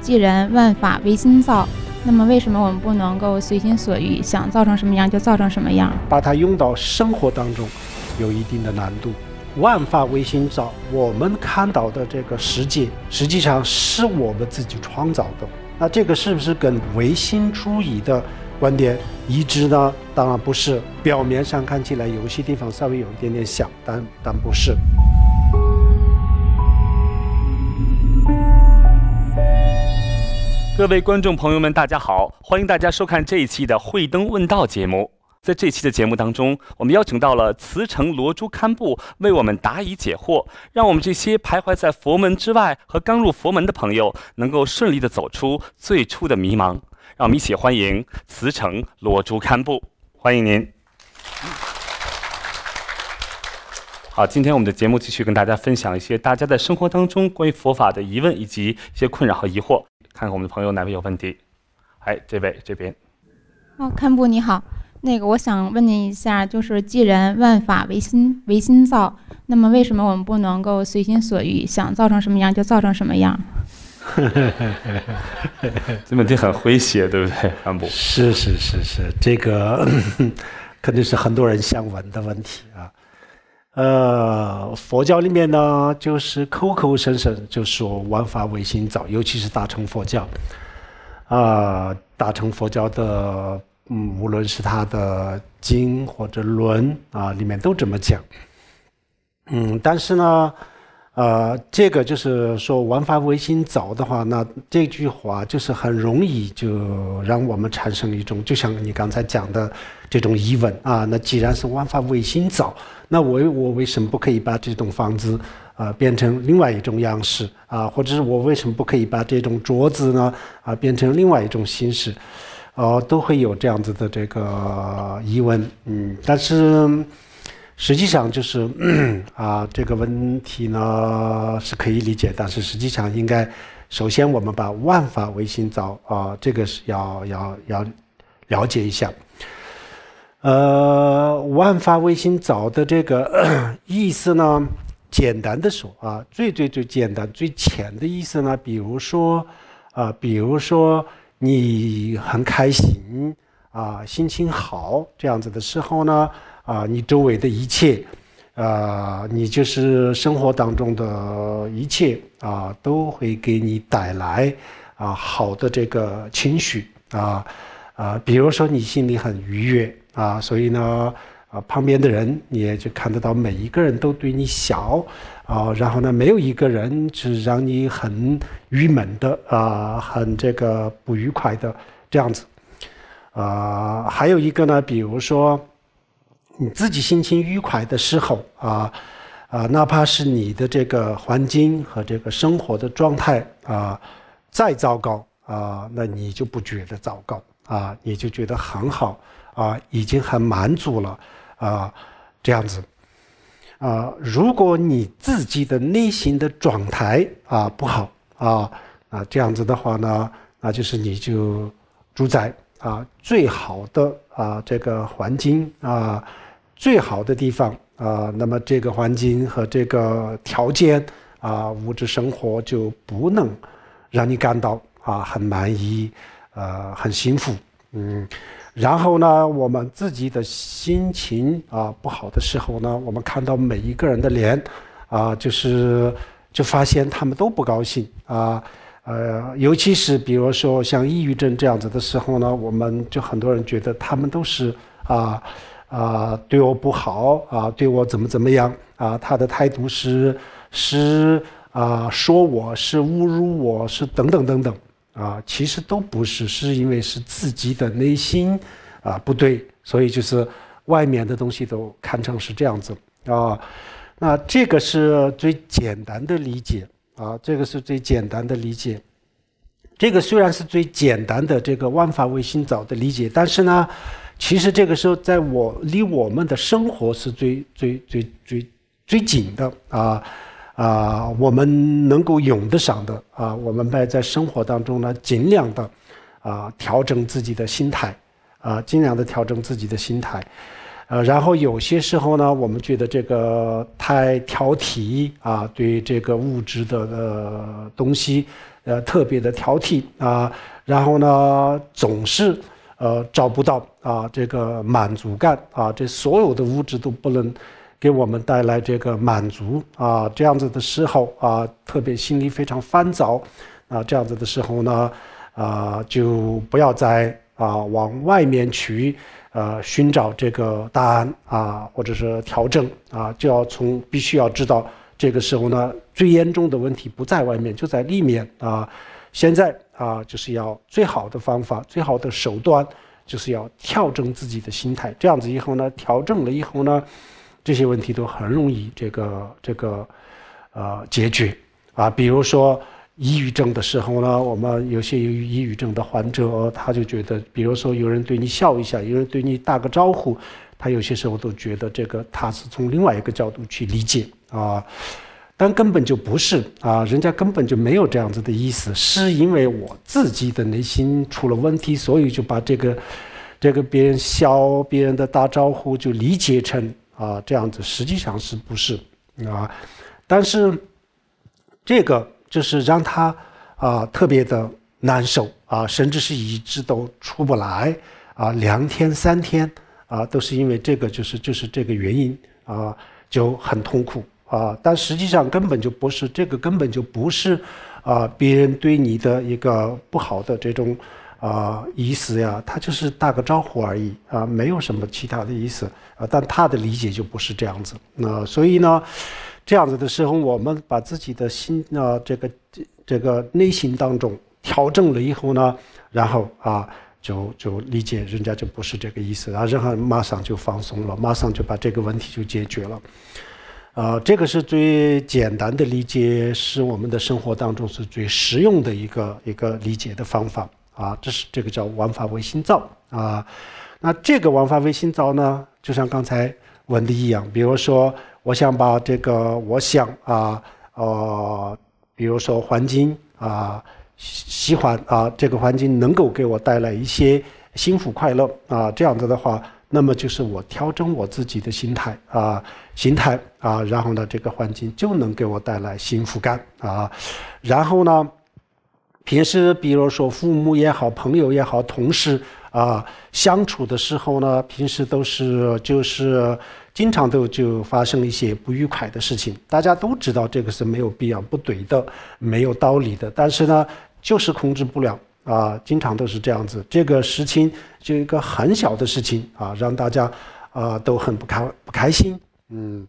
既然万法唯心造，那么为什么我们不能够随心所欲，想造成什么样就造成什么样？把它用到生活当中，有一定的难度。万法唯心造，我们看到的这个世界，实际上是我们自己创造的。那这个是不是跟唯心主义的观点一致呢？当然不是。表面上看起来有些地方稍微有一点点像，但但不是。各位观众朋友们，大家好！欢迎大家收看这一期的《慧灯问道》节目。在这期的节目当中，我们邀请到了慈城罗珠堪布为我们答疑解惑，让我们这些徘徊在佛门之外和刚入佛门的朋友，能够顺利的走出最初的迷茫。让我们一起欢迎慈城罗珠堪布，欢迎您。好，今天我们的节目继续跟大家分享一些大家在生活当中关于佛法的疑问以及一些困扰和疑惑。看我们的朋友哪位有问题？哎，这位这边。哦，堪布你好，那个我想问您一下，就是既然万法唯心唯心造，那么为什么我们不能够随心所欲，想造成什么样就造成什么样？这问题很诙谐，对不对，堪布？是是是是，这个 肯定是很多人想问的问题啊。呃，佛教里面呢，就是口口声声就说万法唯心造，尤其是大乘佛教，啊，大乘佛教的，嗯，无论是它的经或者论啊，里面都这么讲，嗯，但是呢。呃，这个就是说，玩法为心造的话，那这句话就是很容易就让我们产生一种，就像你刚才讲的这种疑问啊。那既然是玩法为心造，那我我为什么不可以把这栋房子啊变成另外一种样式啊，或者是我为什么不可以把这种桌子呢啊变成另外一种形式？哦，都会有这样子的这个疑问。嗯，但是。实际上就是 啊，这个问题呢是可以理解，但是实际上应该，首先我们把万法唯心造啊，这个是要要要了解一下。呃，万法唯心造的这个 意思呢，简单的说啊，最最最简单、最浅的意思呢，比如说啊，比如说你很开心啊，心情好这样子的时候呢。啊，你周围的一切，啊，你就是生活当中的一切啊，都会给你带来啊好的这个情绪啊啊，比如说你心里很愉悦啊，所以呢啊，旁边的人你也就看得到每一个人都对你笑啊，然后呢，没有一个人是让你很郁闷的啊，很这个不愉快的这样子啊，还有一个呢，比如说。你自己心情愉快的时候啊啊，哪怕是你的这个环境和这个生活的状态啊再糟糕啊，那你就不觉得糟糕啊，你就觉得很好啊，已经很满足了啊这样子啊，如果你自己的内心的状态啊不好啊啊这样子的话呢，那就是你就住在啊最好的啊这个环境啊。最好的地方啊，那么这个环境和这个条件啊，物质生活就不能让你感到啊很满意，呃，很幸福。嗯，然后呢，我们自己的心情啊不好的时候呢，我们看到每一个人的脸啊，就是就发现他们都不高兴啊，呃，尤其是比如说像抑郁症这样子的时候呢，我们就很多人觉得他们都是啊。啊，对我不好啊，对我怎么怎么样啊？他的态度是是啊，说我是侮辱我，是等等等等啊，其实都不是，是因为是自己的内心啊不对，所以就是外面的东西都看成是这样子啊。那这个是最简单的理解啊，这个是最简单的理解。这个虽然是最简单的这个万法唯心造的理解，但是呢。其实这个时候，在我离我们的生活是最最最最最紧的啊啊，我们能够用得上的啊，我们在在生活当中呢，尽量的啊调整自己的心态啊，尽量的调整自己的心态。呃，然后有些时候呢，我们觉得这个太挑剔啊，对这个物质的东西呃特别的挑剔啊，然后呢总是。呃，找不到啊，这个满足感啊，这所有的物质都不能给我们带来这个满足啊，这样子的时候啊，特别心里非常烦躁啊，这样子的时候呢，啊，就不要再啊往外面去呃寻找这个答案啊，或者是调整啊，就要从必须要知道这个时候呢，最严重的问题不在外面，就在里面啊，现在。啊，就是要最好的方法，最好的手段，就是要调整自己的心态。这样子以后呢，调整了以后呢，这些问题都很容易这个这个呃解决啊。比如说抑郁症的时候呢，我们有些有抑郁症的患者，他就觉得，比如说有人对你笑一下，有人对你打个招呼，他有些时候都觉得这个他是从另外一个角度去理解啊。但根本就不是啊，人家根本就没有这样子的意思，是因为我自己的内心出了问题，所以就把这个，这个别人笑别人的打招呼就理解成啊这样子，实际上是不是啊？但是这个就是让他啊特别的难受啊，甚至是一直都出不来啊，两天三天啊都是因为这个，就是就是这个原因啊就很痛苦。啊，但实际上根本就不是这个，根本就不是，啊，别人对你的一个不好的这种啊意思呀，他就是打个招呼而已啊，没有什么其他的意思啊。但他的理解就不是这样子，那所以呢，这样子的时候，我们把自己的心啊，这个这个内心当中调整了以后呢，然后啊，就就理解人家就不是这个意思，然后马上就放松了，马上就把这个问题就解决了。啊，这个是最简单的理解，是我们的生活当中是最实用的一个一个理解的方法啊。这是这个叫“玩法为心造”啊。那这个“玩法为心造”呢，就像刚才问的一样，比如说，我想把这个，我想啊，呃，比如说环境啊，喜欢啊，这个环境能够给我带来一些幸福快乐啊，这样子的话。那么就是我调整我自己的心态啊，心态啊，然后呢，这个环境就能给我带来幸福感啊。然后呢，平时比如说父母也好，朋友也好，同事啊相处的时候呢，平时都是就是经常都就发生一些不愉快的事情。大家都知道这个是没有必要、不对的，没有道理的，但是呢，就是控制不了。啊，经常都是这样子，这个事情就一个很小的事情啊，让大家啊都很不开不开心。嗯，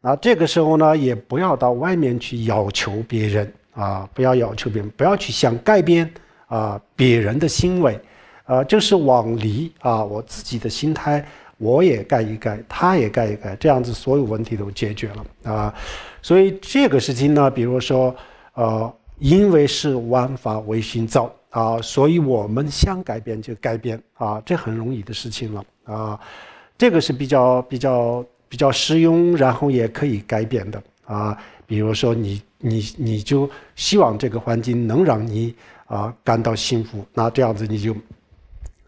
那这个时候呢，也不要到外面去要求别人啊，不要要求别人，不要去想改变啊别人的行为，啊，就是往里啊，我自己的心态我也改一改，他也改一改，这样子所有问题都解决了啊。所以这个事情呢，比如说呃，因为是万法唯心造。啊，所以我们想改变就改变啊，这很容易的事情了啊。这个是比较比较比较实用，然后也可以改变的啊。比如说你你你就希望这个环境能让你啊感到幸福，那这样子你就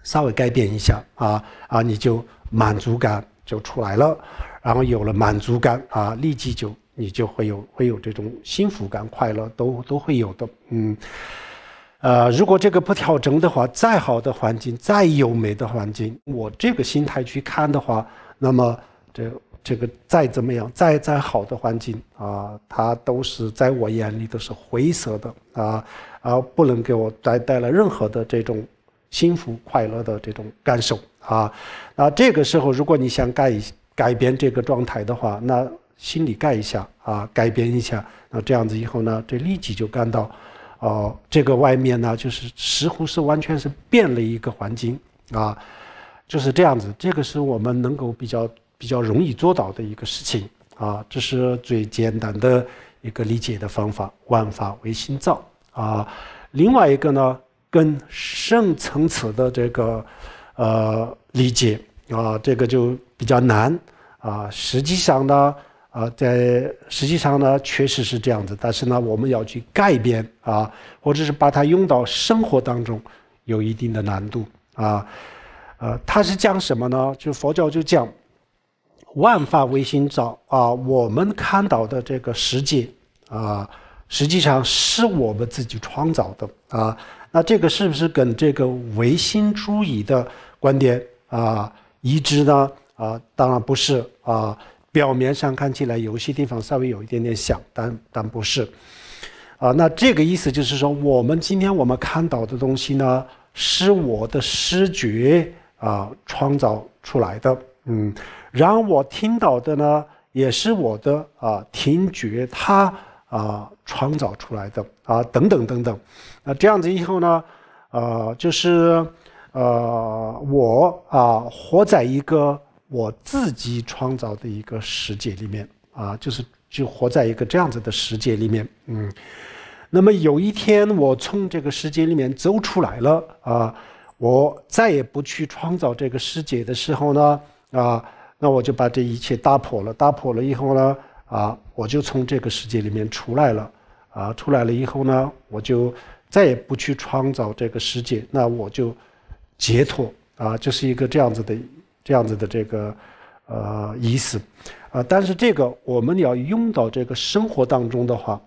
稍微改变一下啊啊，你就满足感就出来了，然后有了满足感啊，立即就你就会有会有这种幸福感、快乐都都会有的嗯。呃，如果这个不调整的话，再好的环境，再优美的环境，我这个心态去看的话，那么这这个再怎么样，再再好的环境啊，它都是在我眼里都是灰色的啊，啊，不能给我带带来任何的这种幸福快乐的这种感受啊。那这个时候，如果你想改改变这个状态的话，那心里改一下啊，改变一下，那这样子以后呢，这立即就感到。哦，这个外面呢，就是似乎是完全是变了一个环境啊，就是这样子。这个是我们能够比较比较容易做到的一个事情啊，这是最简单的一个理解的方法，万法唯心造啊。另外一个呢，更深层次的这个呃理解啊，这个就比较难啊。实际上呢。啊，在实际上呢，确实是这样子。但是呢，我们要去改变啊，或者是把它用到生活当中，有一定的难度啊。呃，它是讲什么呢？就佛教就讲，万法唯心造啊。我们看到的这个世界啊，实际上是我们自己创造的啊。那这个是不是跟这个唯心主义的观点啊一致呢？啊，当然不是啊。表面上看起来有些地方稍微有一点点小，但但不是，啊，那这个意思就是说，我们今天我们看到的东西呢，是我的视觉啊创造出来的，嗯，然后我听到的呢，也是我的啊听觉它啊创造出来的啊，等等等等，那这样子以后呢，呃，就是呃我啊活在一个。我自己创造的一个世界里面啊，就是就活在一个这样子的世界里面，嗯，那么有一天我从这个世界里面走出来了啊，我再也不去创造这个世界的时候呢啊，那我就把这一切打破了，打破了以后呢啊，我就从这个世界里面出来了啊，出来了以后呢，我就再也不去创造这个世界，那我就解脱啊，就是一个这样子的。这样子的这个呃意思，啊，但是这个我们要用到这个生活当中的话，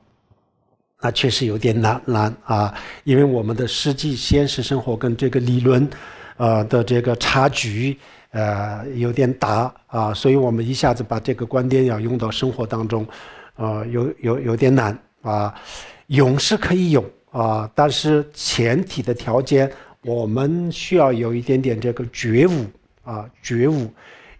那确实有点难难啊，因为我们的实际现实生活跟这个理论，呃的这个差距呃有点大啊，所以我们一下子把这个观点要用到生活当中，呃有有有点难啊，勇是可以勇啊，但是前提的条件我们需要有一点点这个觉悟。啊，觉悟，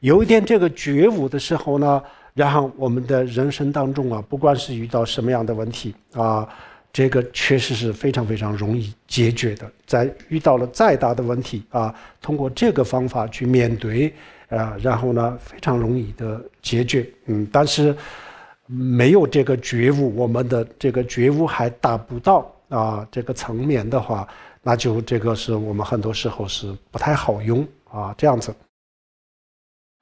有一点这个觉悟的时候呢，然后我们的人生当中啊，不管是遇到什么样的问题啊，这个确实是非常非常容易解决的。在遇到了再大的问题啊，通过这个方法去面对，啊，然后呢，非常容易的解决。嗯，但是没有这个觉悟，我们的这个觉悟还达不到啊这个层面的话，那就这个是我们很多时候是不太好用。啊，这样子，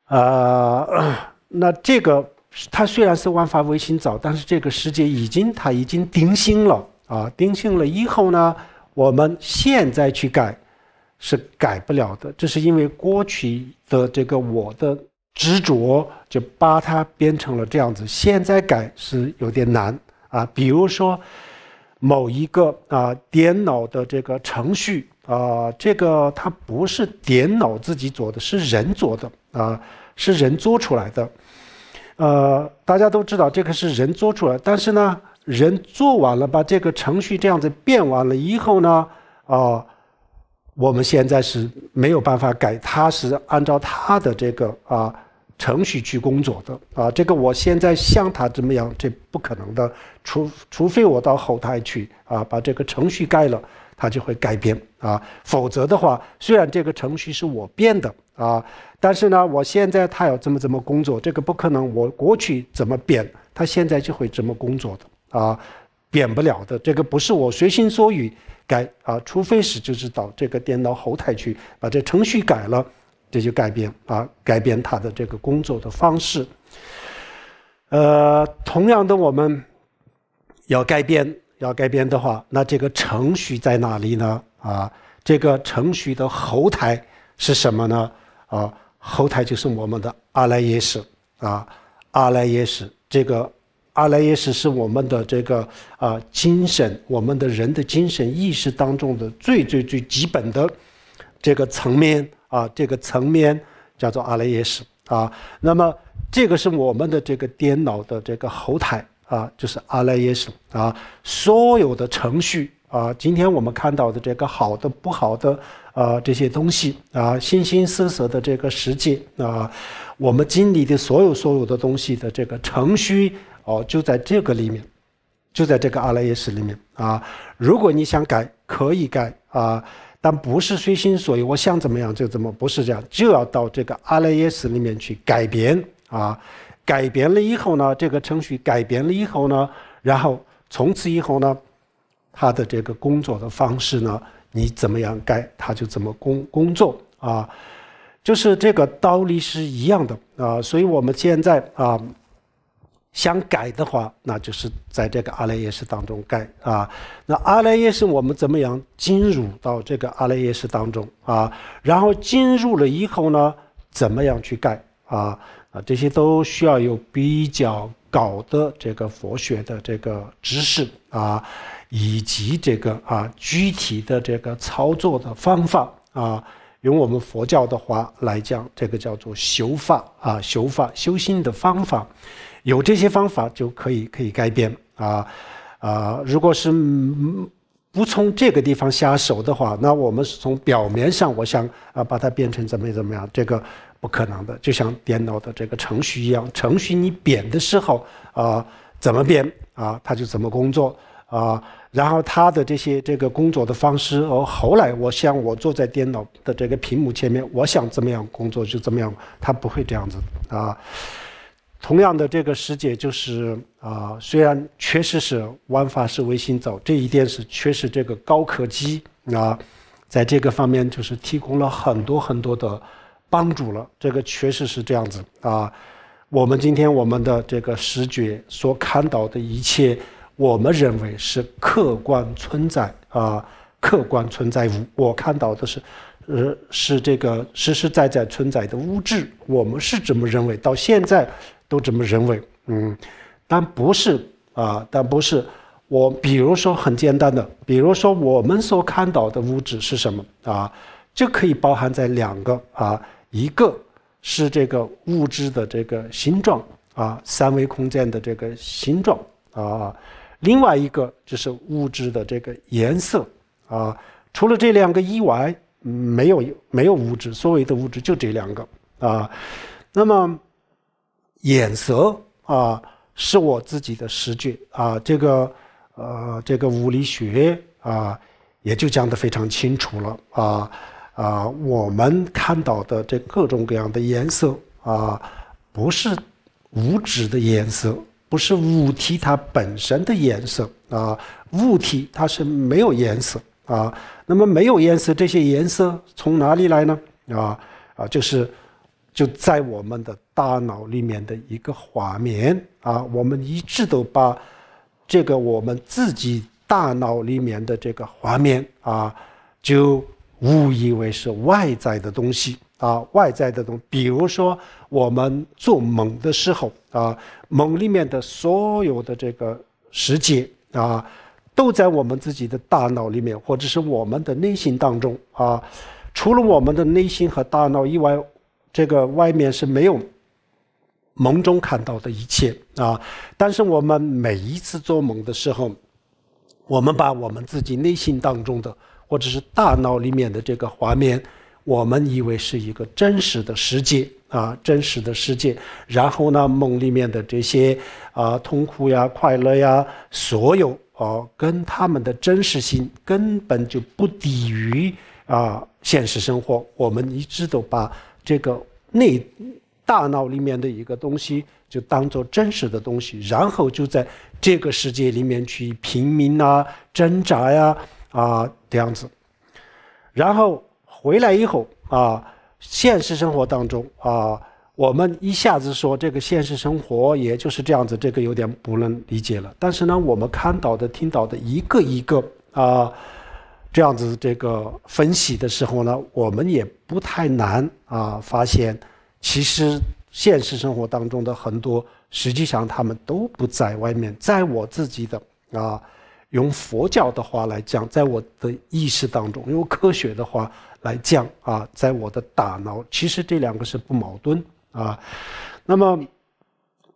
呃，那这个它虽然是万法唯心早，但是这个世界已经它已经定性了啊，定性了以后呢，我们现在去改是改不了的，这是因为过去的这个我的执着，就把它变成了这样子。现在改是有点难啊，比如说某一个啊电脑的这个程序。啊，这个它不是电脑自己做的，是人做的啊，是人做出来的。呃，大家都知道这个是人做出来，但是呢，人做完了，把这个程序这样子变完了以后呢，啊，我们现在是没有办法改，它是按照它的这个啊程序去工作的啊。这个我现在像它怎么样？这不可能的，除除非我到后台去啊，把这个程序改了。它就会改变啊，否则的话，虽然这个程序是我变的啊，但是呢，我现在它要怎么怎么工作，这个不可能。我过去怎么变，它现在就会怎么工作的啊，变不了的。这个不是我随心所欲改啊，除非是就是到这个电脑后台去把这程序改了，这就改变啊，改变它的这个工作的方式。呃，同样的，我们要改变。要改编的话，那这个程序在哪里呢？啊，这个程序的后台是什么呢？啊，后台就是我们的阿赖耶识啊，阿赖耶识。这个阿赖耶识是我们的这个啊，精神，我们的人的精神意识当中的最最最基本的这个层面啊，这个层面叫做阿赖耶识啊。那么这个是我们的这个电脑的这个后台。啊，就是阿赖耶识啊，所有的程序啊，今天我们看到的这个好的、不好的，啊，这些东西啊，形形色色的这个世界啊，我们经历的所有所有的东西的这个程序哦，就在这个里面，就在这个阿赖耶识里面啊。如果你想改，可以改啊，但不是随心所欲，我想怎么样就怎么，不是这样，就要到这个阿赖耶识里面去改变啊。改变了以后呢，这个程序改变了以后呢，然后从此以后呢，他的这个工作的方式呢，你怎么样改，他就怎么工工作啊，就是这个道理是一样的啊，所以我们现在啊想改的话，那就是在这个阿赖耶识当中改啊。那阿赖耶识我们怎么样进入到这个阿赖耶识当中啊？然后进入了以后呢，怎么样去改？啊啊，这些都需要有比较高的这个佛学的这个知识啊，以及这个啊具体的这个操作的方法啊。用我们佛教的话来讲，这个叫做修法啊，修法修心的方法，有这些方法就可以可以改变啊啊。如果是不从这个地方下手的话，那我们是从表面上我想啊把它变成怎么怎么样这个。不可能的，就像电脑的这个程序一样，程序你编的时候啊，怎么编啊，它就怎么工作啊。然后它的这些这个工作的方式，而后来我像我坐在电脑的这个屏幕前面，我想怎么样工作就怎么样，它不会这样子啊。同样的这个世界就是啊，虽然确实是玩法是微信走，这一点是确实这个高科技啊，在这个方面就是提供了很多很多的。帮助了，这个确实是这样子啊。我们今天我们的这个视觉所看到的一切，我们认为是客观存在啊，客观存在物。我看到的是，呃，是这个实实在在存在的物质。我们是怎么认为？到现在都这么认为，嗯。但不是啊，但不是我，比如说很简单的，比如说我们所看到的物质是什么啊？就可以包含在两个啊。一个是这个物质的这个形状啊，三维空间的这个形状啊，另外一个就是物质的这个颜色啊。除了这两个以外，没有没有物质。所谓的物质就这两个啊。那么眼色啊，是我自己的视觉啊。这个呃，这个物理学啊，也就讲得非常清楚了啊。啊，我们看到的这各种各样的颜色啊，不是物质的颜色，不是物体它本身的颜色啊。物体它是没有颜色啊。那么没有颜色，这些颜色从哪里来呢？啊啊，就是就在我们的大脑里面的一个画面啊。我们一直都把这个我们自己大脑里面的这个画面啊，就。误以为是外在的东西啊，外在的东西，比如说我们做梦的时候啊，梦里面的所有的这个世界啊，都在我们自己的大脑里面，或者是我们的内心当中啊。除了我们的内心和大脑以外，这个外面是没有梦中看到的一切啊。但是我们每一次做梦的时候，我们把我们自己内心当中的。或者是大脑里面的这个画面，我们以为是一个真实的世界啊，真实的世界。然后呢，梦里面的这些啊，痛苦呀、快乐呀，所有啊，跟他们的真实性根本就不低于啊现实生活。我们一直都把这个内大脑里面的一个东西，就当做真实的东西，然后就在这个世界里面去拼命啊、挣扎呀。啊，这样子，然后回来以后啊，现实生活当中啊，我们一下子说这个现实生活也就是这样子，这个有点不能理解了。但是呢，我们看到的、听到的一个一个啊，这样子这个分析的时候呢，我们也不太难啊，发现其实现实生活当中的很多，实际上他们都不在外面，在我自己的啊。用佛教的话来讲，在我的意识当中，用科学的话来讲啊，在我的大脑，其实这两个是不矛盾啊。那么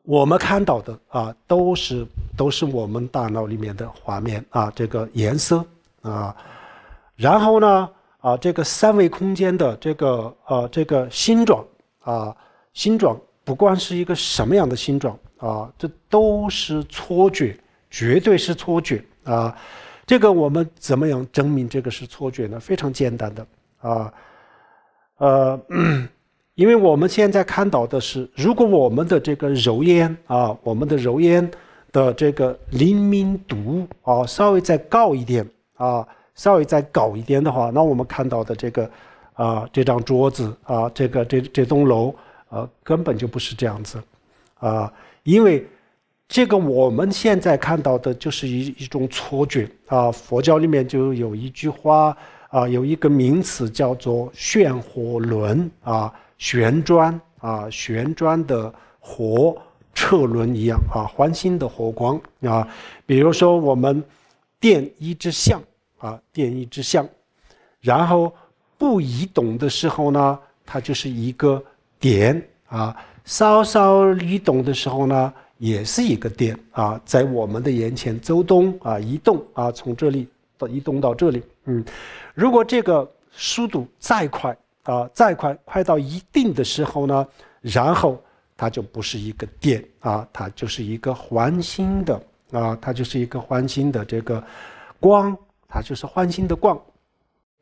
我们看到的啊，都是都是我们大脑里面的画面啊，这个颜色啊，然后呢啊，这个三维空间的这个呃这个形状啊，形状不管是一个什么样的形状啊，这都是错觉，绝对是错觉。啊，这个我们怎么样证明这个是错觉呢？非常简单的啊，呃，因为我们现在看到的是，如果我们的这个肉眼啊，我们的肉眼的这个灵敏度啊，稍微再高一点啊，稍微再高一点的话，那我们看到的这个啊，这张桌子啊，这个这这栋楼呃，根本就不是这样子啊，因为。这个我们现在看到的就是一一种错觉啊！佛教里面就有一句话啊，有一个名词叫做“旋火轮”啊，旋转啊，旋转的火车轮一样啊，环形的火光啊。比如说我们点一只象啊，点一只象，然后不移动的时候呢，它就是一个点啊；稍稍移动的时候呢，也是一个点啊，在我们的眼前，周东啊，移动啊，从这里到移动到这里，嗯，如果这个速度再快啊，再快，快到一定的时候呢，然后它就不是一个点啊，它就是一个环形的啊，它就是一个环形的这个光，它就是环形的光，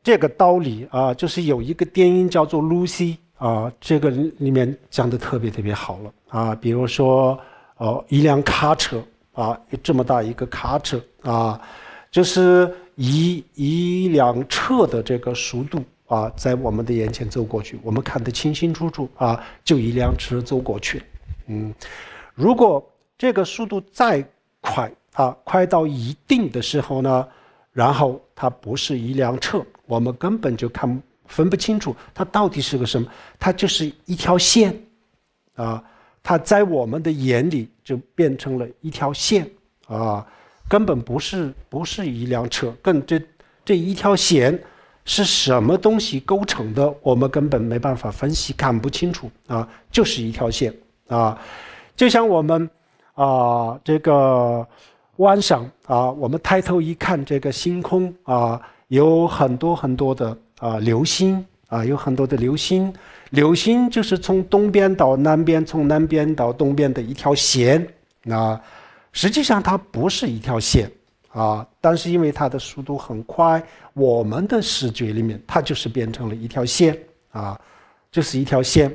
这个道理啊，就是有一个电音叫做 Lucy》啊，这个里面讲的特别特别好了啊，比如说。哦，一辆卡车啊，这么大一个卡车啊，就是一一辆车的这个速度啊，在我们的眼前走过去，我们看得清清楚楚啊，就一辆车走过去嗯，如果这个速度再快啊，快到一定的时候呢，然后它不是一辆车，我们根本就看分不清楚它到底是个什么，它就是一条线啊。它在我们的眼里就变成了一条线，啊，根本不是不是一辆车，更这这一条线是什么东西构成的，我们根本没办法分析，看不清楚啊，就是一条线啊，就像我们啊这个晚上啊，我们抬头一看这个星空啊，有很多很多的啊流星。啊，有很多的流星，流星就是从东边到南边，从南边到东边的一条线。啊，实际上它不是一条线，啊，但是因为它的速度很快，我们的视觉里面它就是变成了一条线，啊，就是一条线。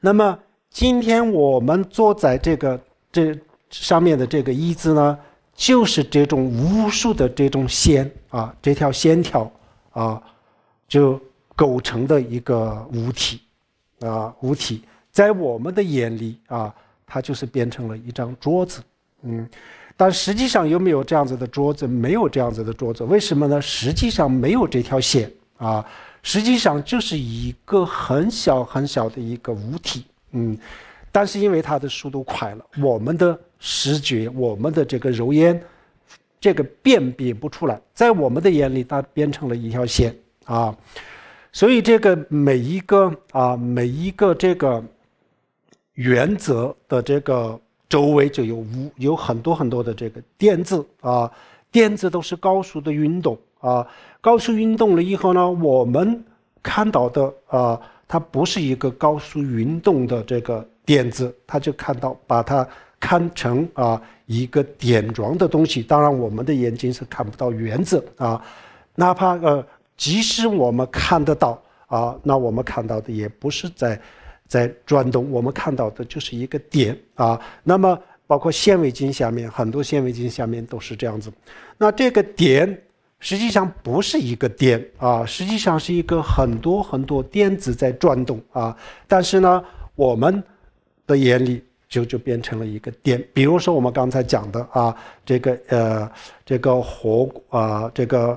那么今天我们坐在这个这上面的这个“一”字呢，就是这种无数的这种线，啊，这条线条，啊，就。构成的一个物体，啊，物体在我们的眼里啊，它就是变成了一张桌子，嗯，但实际上有没有这样子的桌子？没有这样子的桌子，为什么呢？实际上没有这条线啊，实际上就是一个很小很小的一个物体，嗯，但是因为它的速度快了，我们的视觉，我们的这个肉眼，这个辨别不出来，在我们的眼里，它变成了一条线啊。所以，这个每一个啊，每一个这个原则的这个周围就有无有很多很多的这个电子啊，电子都是高速的运动啊，高速运动了以后呢，我们看到的啊，它不是一个高速运动的这个电子，它就看到把它看成啊一个点状的东西。当然，我们的眼睛是看不到原子啊，哪怕呃。即使我们看得到啊，那我们看到的也不是在，在转动，我们看到的就是一个点啊。那么，包括显微镜下面，很多显微镜下面都是这样子。那这个点实际上不是一个点啊，实际上是一个很多很多电子在转动啊。但是呢，我们的眼里就就变成了一个点。比如说我们刚才讲的啊，这个呃，这个火啊，这个。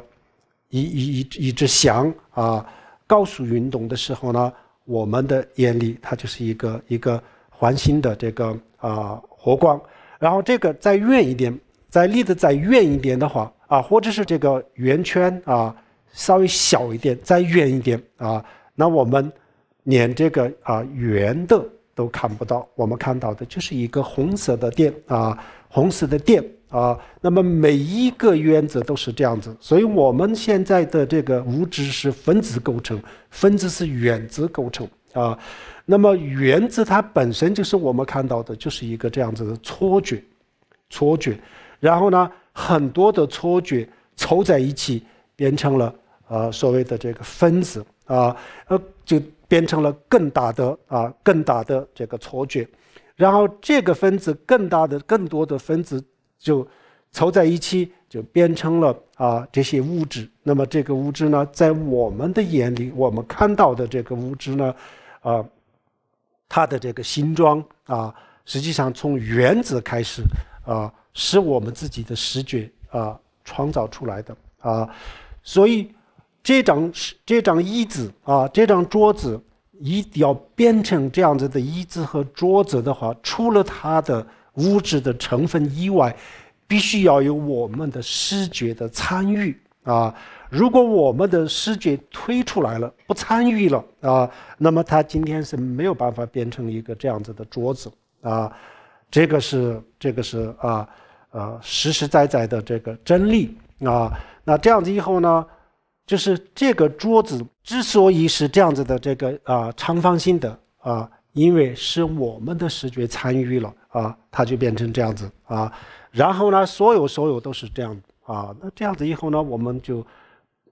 一一一一直翔啊，高速运动的时候呢，我们的眼里它就是一个一个环形的这个啊火光。然后这个再远一点，再离得再远一点的话啊，或者是这个圆圈啊稍微小一点，再远一点啊，那我们连这个啊圆的都看不到，我们看到的就是一个红色的点啊，红色的点。啊，那么每一个原子都是这样子，所以我们现在的这个物质是分子构成，分子是原子构成啊。那么原子它本身就是我们看到的，就是一个这样子的错觉，错觉。然后呢，很多的错觉凑在一起，变成了呃所谓的这个分子啊，呃就变成了更大的啊更大的这个错觉，然后这个分子更大的更多的分子。就凑在一起，就变成了啊这些物质。那么这个物质呢，在我们的眼里，我们看到的这个物质呢，啊，它的这个形状啊，实际上从原子开始啊，是我们自己的视觉啊创造出来的啊。所以这张这张椅子啊，这张桌子，一要变成这样子的椅子和桌子的话，除了它的。物质的成分以外，必须要有我们的视觉的参与啊！如果我们的视觉推出来了，不参与了啊，那么它今天是没有办法变成一个这样子的桌子啊！这个是这个是啊啊实实在在的这个真理啊！那这样子以后呢，就是这个桌子之所以是这样子的这个啊长方形的啊。因为是我们的视觉参与了啊，它就变成这样子啊。然后呢，所有所有都是这样啊。那这样子以后呢，我们就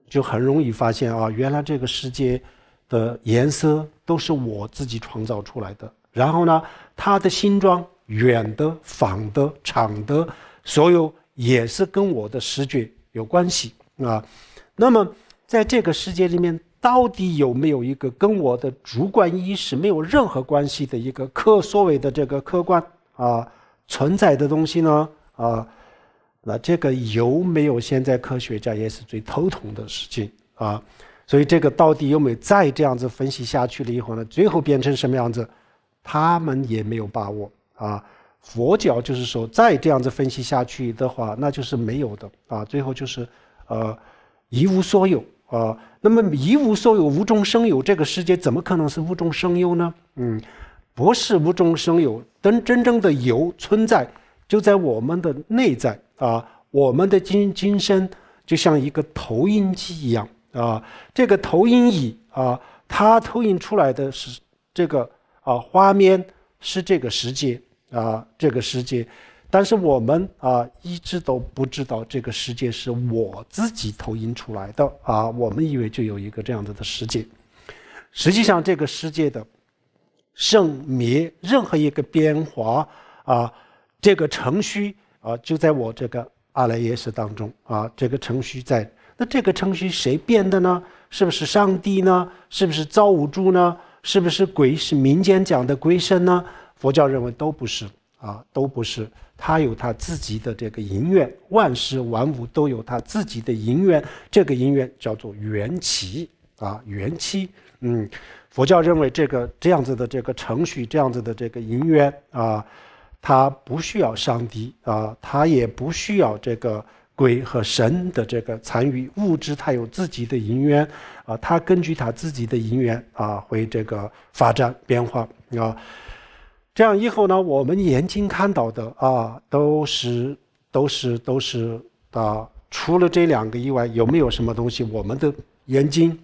就很容易发现啊，原来这个世界的颜色都是我自己创造出来的。然后呢，它的形状、远的、仿的、长的，所有也是跟我的视觉有关系啊。那么在这个世界里面。到底有没有一个跟我的主观意识没有任何关系的一个客所谓的这个客观啊存在的东西呢？啊，那这个有没有？现在科学家也是最头疼的事情啊。所以这个到底有没有？再这样子分析下去了以后呢，最后变成什么样子？他们也没有把握啊。佛教就是说，再这样子分析下去的话，那就是没有的啊。最后就是呃一无所有。啊，那么一无所有，无中生有，这个世界怎么可能是无中生有呢？嗯，不是无中生有，真真正的有存在，就在我们的内在啊。我们的精精神就像一个投影机一样啊，这个投影仪啊，它投影出来的是这个啊画面是这个世界啊，这个世界。但是我们啊，一直都不知道这个世界是我自己投影出来的啊。我们以为就有一个这样子的世界，实际上这个世界的圣灭任何一个变化啊，这个程序啊，就在我这个阿赖耶识当中啊。这个程序在那，这个程序谁变的呢？是不是上帝呢？是不是造物主呢？是不是鬼？是民间讲的鬼神呢？佛教认为都不是。啊，都不是，他有他自己的这个因缘，万事万物都有他自己的因缘，这个因缘叫做缘起啊，缘起。嗯，佛教认为这个这样子的这个程序，这样子的这个因缘啊，它不需要上帝啊，它也不需要这个鬼和神的这个参与，物质它有自己的因缘啊，它根据它自己的因缘啊，会这个发展变化啊。这样以后呢，我们眼睛看到的啊，都是都是都是啊，除了这两个以外，有没有什么东西我们的眼睛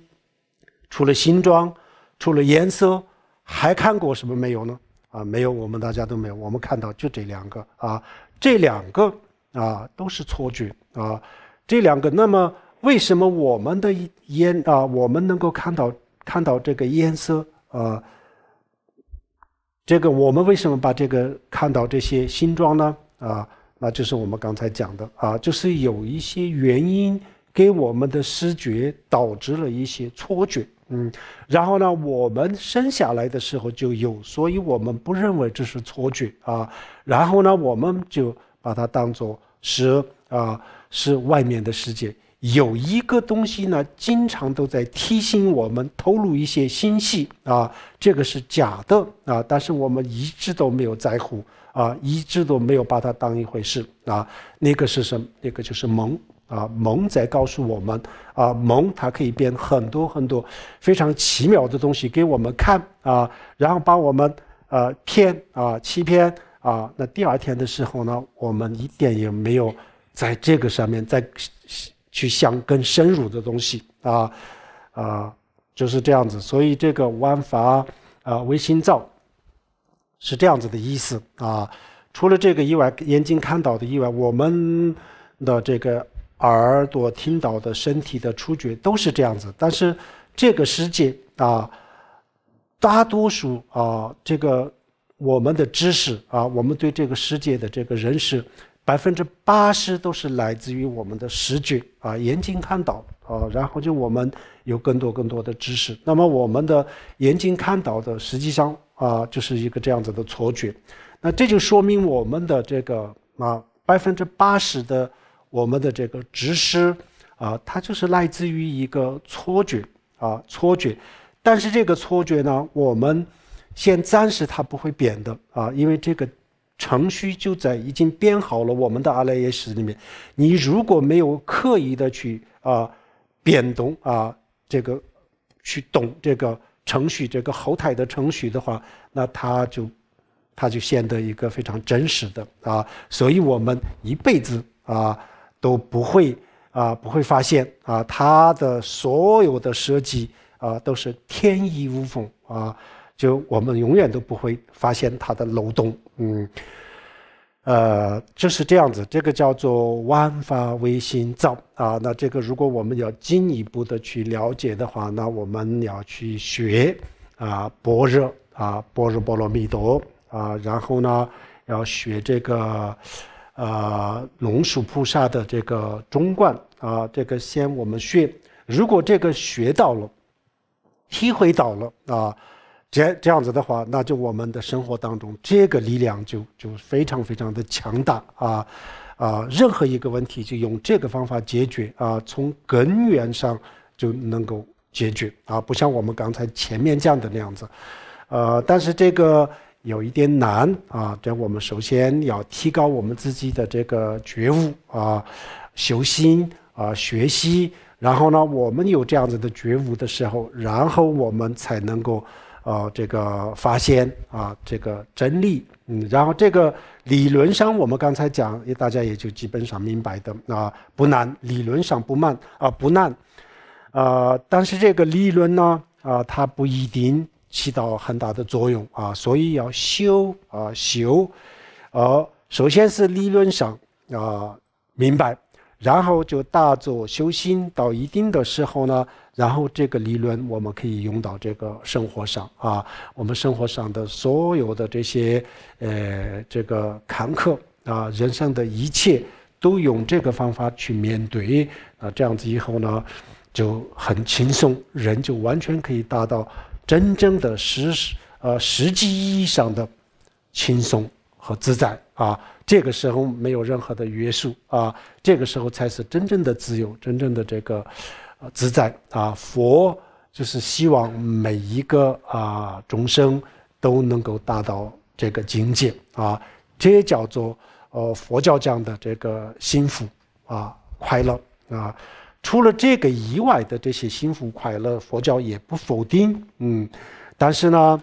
除了形状、除了颜色，还看过什么没有呢？啊，没有，我们大家都没有。我们看到就这两个啊，这两个啊都是错觉啊，这两个。那么为什么我们的眼啊，我们能够看到看到这个颜色啊？这个我们为什么把这个看到这些新装呢？啊，那就是我们刚才讲的啊，就是有一些原因给我们的视觉导致了一些错觉，嗯，然后呢，我们生下来的时候就有，所以我们不认为这是错觉啊，然后呢，我们就把它当做是啊是外面的世界。有一个东西呢，经常都在提醒我们透露一些信息啊，这个是假的啊，但是我们一直都没有在乎啊，一直都没有把它当一回事啊。那个是什么？那个就是蒙啊，蒙在告诉我们啊，蒙它可以变很多很多非常奇妙的东西给我们看啊，然后把我们呃骗啊，欺骗啊。那第二天的时候呢，我们一点也没有在这个上面在。去想更深入的东西啊，啊就是这样子，所以这个“玩法啊微心造”是这样子的意思啊。除了这个以外，眼睛看到的以外，我们的这个耳朵听到的身体的触觉都是这样子。但是这个世界啊，大多数啊，这个我们的知识啊，我们对这个世界的这个认识。百分之八十都是来自于我们的视觉啊，眼睛看到啊，然后就我们有更多更多的知识。那么，我们的眼睛看到的实际上啊，就是一个这样子的错觉。那这就说明我们的这个啊，百分之八十的我们的这个知识啊，它就是来自于一个错觉啊，错觉。但是这个错觉呢，我们先暂时它不会变的啊，因为这个。程序就在已经编好了我们的阿赖耶识里面，你如果没有刻意的去啊变动啊这个去懂这个程序这个后台的程序的话，那它就它就显得一个非常真实的啊，所以我们一辈子啊都不会啊不会发现啊它的所有的设计啊都是天衣无缝啊。就我们永远都不会发现它的漏洞，嗯，呃，就是这样子，这个叫做万法唯心造啊。那这个如果我们要进一步的去了解的话，那我们要去学啊，般若啊，般若波罗蜜多啊，然后呢，要学这个呃龙树菩萨的这个中观啊，这个先我们学。如果这个学到了，体会到了啊。这这样子的话，那就我们的生活当中，这个力量就就非常非常的强大啊啊！任何一个问题就用这个方法解决啊，从根源上就能够解决啊，不像我们刚才前面这样的那样子。呃，但是这个有一点难啊，这我们首先要提高我们自己的这个觉悟啊，修心啊，学习，然后呢，我们有这样子的觉悟的时候，然后我们才能够。呃，这个发现啊，这个真理，嗯，然后这个理论上，我们刚才讲，大家也就基本上明白的啊，不难，理论上不难啊，不难，啊，但是这个理论呢，啊，它不一定起到很大的作用啊，所以要修啊修，呃，首先是理论上啊明白，然后就大做修心，到一定的时候呢。然后这个理论我们可以用到这个生活上啊，我们生活上的所有的这些呃这个坎坷啊，人生的一切都用这个方法去面对啊，这样子以后呢就很轻松，人就完全可以达到真正的实呃实际意义上的轻松和自在啊。这个时候没有任何的约束啊，这个时候才是真正的自由，真正的这个。自在啊，佛就是希望每一个啊众生都能够达到这个境界啊，这叫做呃佛教讲的这个幸福啊、快乐啊。除了这个以外的这些幸福快乐，佛教也不否定。嗯，但是呢。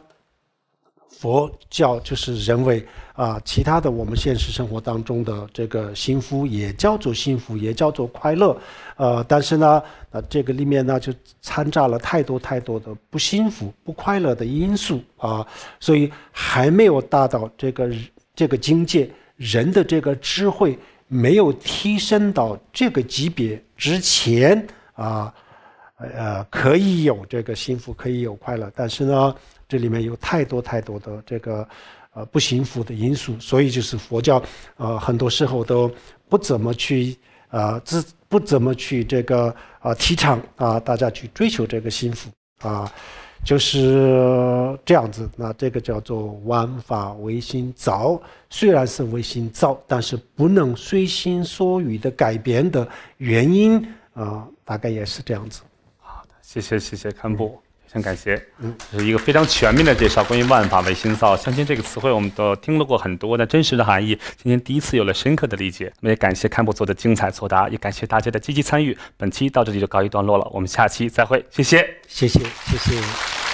佛教就是认为啊，其他的我们现实生活当中的这个幸福也叫做幸福，也叫做快乐，呃，但是呢，呃，这个里面呢就掺杂了太多太多的不幸福、不快乐的因素啊，所以还没有达到这个这个境界，人的这个智慧没有提升到这个级别之前啊，呃，可以有这个幸福，可以有快乐，但是呢。这里面有太多太多的这个呃不幸福的因素，所以就是佛教呃很多时候都不怎么去啊自不怎么去这个啊提倡啊大家去追求这个幸福啊就是这样子。那这个叫做万法唯心造，虽然是唯心造，但是不能随心所欲的改变的原因啊，大概也是这样子。好的，谢谢谢谢堪布。非常感谢，这是一个非常全面的介绍。关于“万法唯心造”相信这个词汇，我们都听了过很多，但真实的含义今天第一次有了深刻的理解。我们也感谢看播组的精彩作答，也感谢大家的积极参与。本期到这里就告一段落了，我们下期再会。谢谢，谢谢，谢谢。